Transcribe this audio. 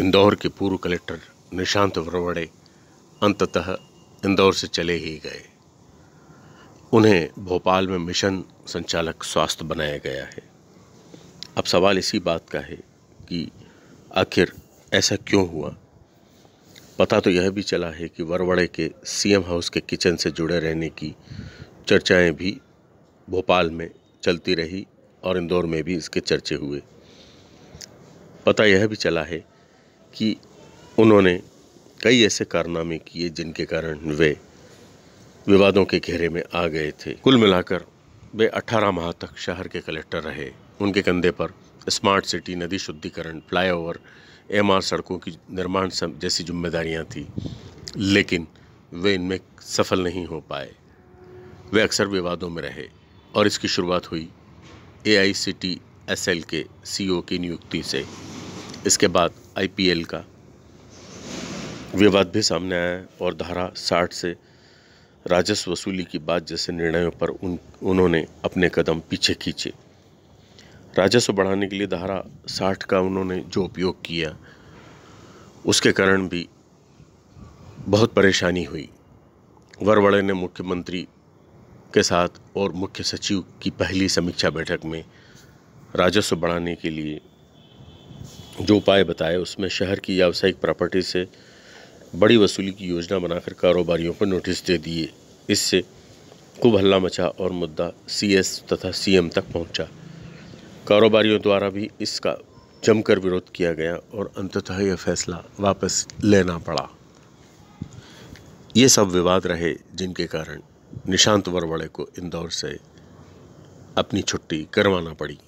इंदौर के पूर्व कलेक्टर निशांत वरवड़े अंततः इंदौर से चले ही गए उन्हें भोपाल में मिशन संचालक स्वास्थ्य बनाया गया है अब सवाल इसी बात का है कि आखिर ऐसा क्यों हुआ पता तो यह भी चला है कि वरवड़े के सीएम हाउस के किचन से जुड़े रहने की चर्चाएं भी भोपाल में चलती रही और इंदौर में भी इसके चर्चे हुए पता यह भी चला है कि उन्होंने कई ऐसे कारनामे किए जिनके कारण वे विवादों के घेरे में आ गए थे कुल मिलाकर वे 18 माह तक शहर के कलेक्टर रहे उनके कंधे पर स्मार्ट सिटी नदी शुद्धिकरण फ्लाईओवर एमआर सड़कों की निर्माण जैसी जिम्मेदारियां थी लेकिन वे इनमें सफल नहीं हो पाए वे अक्सर विवादों में रहे और इसकी शुरुआत हुई A I C T S L K C ओ की नियुक्ति से इसके बाद आईपीएल का विवाद भी सामने आया है और धारा साठ से राजस्व वसूली की बात जैसे निर्णयों पर उन उन्होंने अपने कदम पीछे खींचे राजस्व बढ़ाने के लिए धारा साठ का उन्होंने जो उपयोग किया उसके कारण भी बहुत परेशानी हुई वरवड़े ने मुख्यमंत्री के साथ और मुख्य सचिव की पहली समीक्षा बैठक में राजस्व बढ़ाने के लिए जो उपाय बताए उसमें शहर की व्यावसायिक प्रॉपर्टी से बड़ी वसूली की योजना बनाकर कारोबारियों को नोटिस दे दिए इससे खूब हल्ला मचा और मुद्दा सीएस तथा सीएम तक पहुंचा कारोबारियों द्वारा भी इसका जमकर विरोध किया गया और अंततः यह फैसला वापस लेना पड़ा ये सब विवाद रहे जिनके कारण निशांत वरवड़े को इंदौर से अपनी छुट्टी करवाना पड़ी